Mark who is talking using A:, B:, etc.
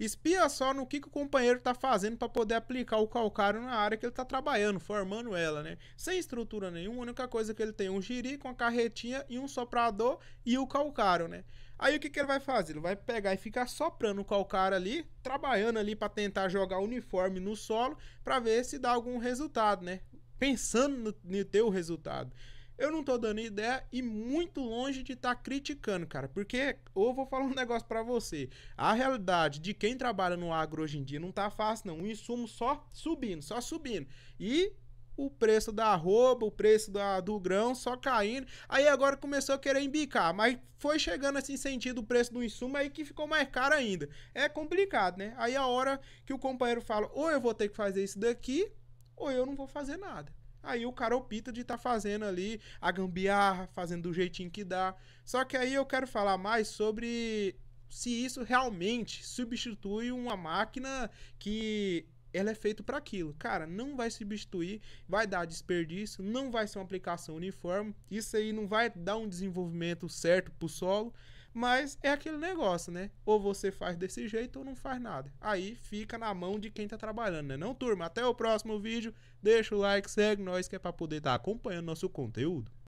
A: Espia só no que, que o companheiro está fazendo para poder aplicar o calcário na área que ele está trabalhando, formando ela, né? Sem estrutura nenhuma, a única coisa que ele tem é um giri com a carretinha e um soprador e o calcário, né? Aí o que, que ele vai fazer? Ele vai pegar e ficar soprando o calcário ali, trabalhando ali para tentar jogar uniforme no solo para ver se dá algum resultado, né? Pensando em no teu resultado. Eu não tô dando ideia e muito longe de estar tá criticando, cara. Porque ou vou falar um negócio para você. A realidade de quem trabalha no agro hoje em dia não tá fácil, não. O insumo só subindo, só subindo. E o preço da arroba, o preço da, do grão só caindo. Aí agora começou a querer embicar, mas foi chegando assim sentido o preço do insumo aí que ficou mais caro ainda. É complicado, né? Aí a hora que o companheiro fala, ou eu vou ter que fazer isso daqui, ou eu não vou fazer nada. Aí o cara opta de estar tá fazendo ali a gambiarra, fazendo do jeitinho que dá. Só que aí eu quero falar mais sobre se isso realmente substitui uma máquina que ela é feita para aquilo. Cara, não vai substituir, vai dar desperdício, não vai ser uma aplicação uniforme. Isso aí não vai dar um desenvolvimento certo para o solo. Mas é aquele negócio, né? Ou você faz desse jeito ou não faz nada. Aí fica na mão de quem tá trabalhando, né? Não, turma, até o próximo vídeo. Deixa o like, segue nós que é pra poder estar tá acompanhando nosso conteúdo.